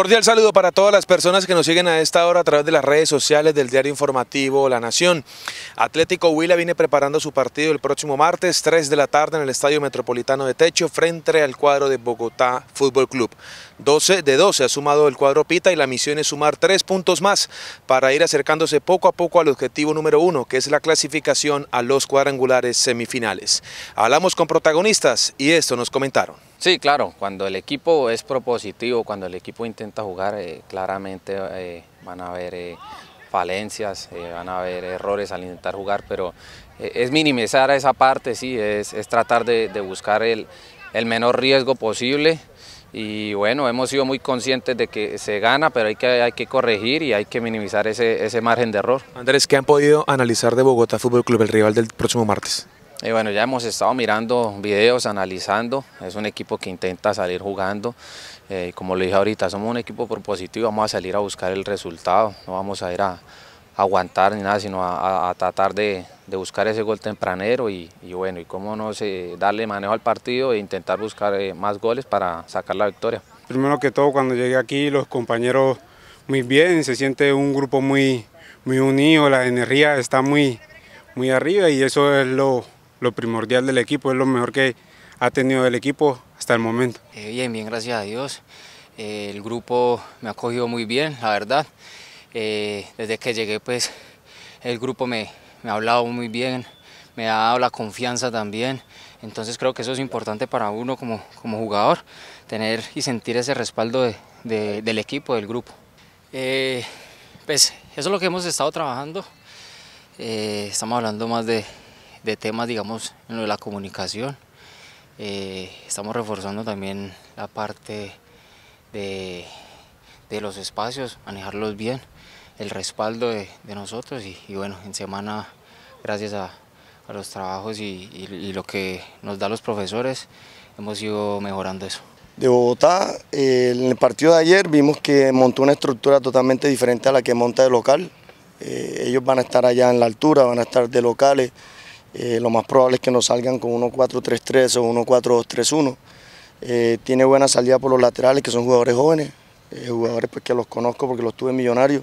Cordial saludo para todas las personas que nos siguen a esta hora a través de las redes sociales del diario informativo La Nación. Atlético Huila viene preparando su partido el próximo martes 3 de la tarde en el Estadio Metropolitano de Techo frente al cuadro de Bogotá Fútbol Club. 12 de 12 ha sumado el cuadro Pita y la misión es sumar tres puntos más para ir acercándose poco a poco al objetivo número uno que es la clasificación a los cuadrangulares semifinales. Hablamos con protagonistas y esto nos comentaron. Sí, claro, cuando el equipo es propositivo, cuando el equipo intenta jugar, eh, claramente eh, van a haber eh, falencias, van a haber errores al intentar jugar, pero es minimizar esa parte, sí, es, tratar de, buscar el, menor riesgo posible y bueno, hemos sido muy conscientes de que se gana, pero hay que, hay que corregir y hay que minimizar ese, ese margen de error. Andrés, ¿qué han podido analizar de Bogotá Fútbol Club, el rival del próximo martes? Y bueno, ya hemos estado mirando videos, analizando. Es un equipo que intenta salir jugando. Eh, como lo dije ahorita, somos un equipo propositivo. Vamos a salir a buscar el resultado. No vamos a ir a, aguantar ni nada, sino a, tratar de, buscar ese gol tempranero. Y, bueno, y cómo no sé, darle manejo al partido e intentar buscar eh, más goles para sacar la victoria. Primero que todo, cuando llegué aquí, los compañeros muy bien. Se siente un grupo muy, muy unido. La energía está muy, muy arriba y eso es lo lo primordial del equipo, es lo mejor que ha tenido el equipo hasta el momento. Eh, bien, bien, gracias a Dios. Eh, el grupo me ha cogido muy bien, la verdad. Eh, desde que llegué, pues, el grupo me, ha hablado muy bien, me ha dado la confianza también. Entonces creo que eso es importante para uno como, jugador, tener y sentir ese respaldo del equipo, del grupo. pues eso es lo que hemos estado trabajando. estamos hablando más de, de temas, digamos, en lo de la comunicación. Eh, estamos reforzando también la parte de, los espacios, manejarlos bien, el respaldo de, de nosotros y, bueno, en semana, gracias a, los trabajos y, lo que nos da los profesores, hemos ido mejorando eso. De Bogotá, eh, en el partido de ayer vimos que montó una estructura totalmente diferente a la que monta de local. Eh, ellos van a estar allá en la altura, van a estar de locales. Eh, lo más probable es que nos salgan con 1-4-3-3 o 1-4-2-3-1. Eh, tiene buena salida por los laterales, que son jugadores jóvenes, eh, jugadores pues, que los conozco porque los tuve en Millonarios.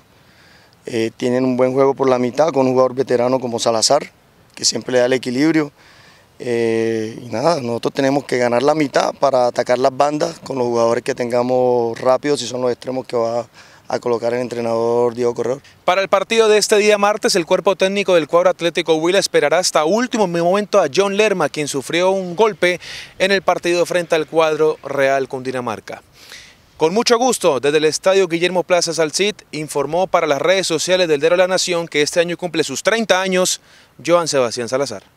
tienen un buen juego por la mitad con un jugador veterano como Salazar, que siempre le da el equilibrio. y nada, nosotros tenemos que ganar la mitad para atacar las bandas con los jugadores que tengamos rápidos si son los extremos que va a colocar el entrenador Diego Correo. Para el partido de este día martes, el cuerpo técnico del cuadro Atlético Huila esperará hasta último momento a John Lerma, quien sufrió un golpe en el partido frente al cuadro Real Cundinamarca. Con mucho gusto, desde el Estadio Guillermo Plaza Salcid, informó para las redes sociales del Dero de la Nación que este año cumple sus 30 años Joan Sebastián Salazar.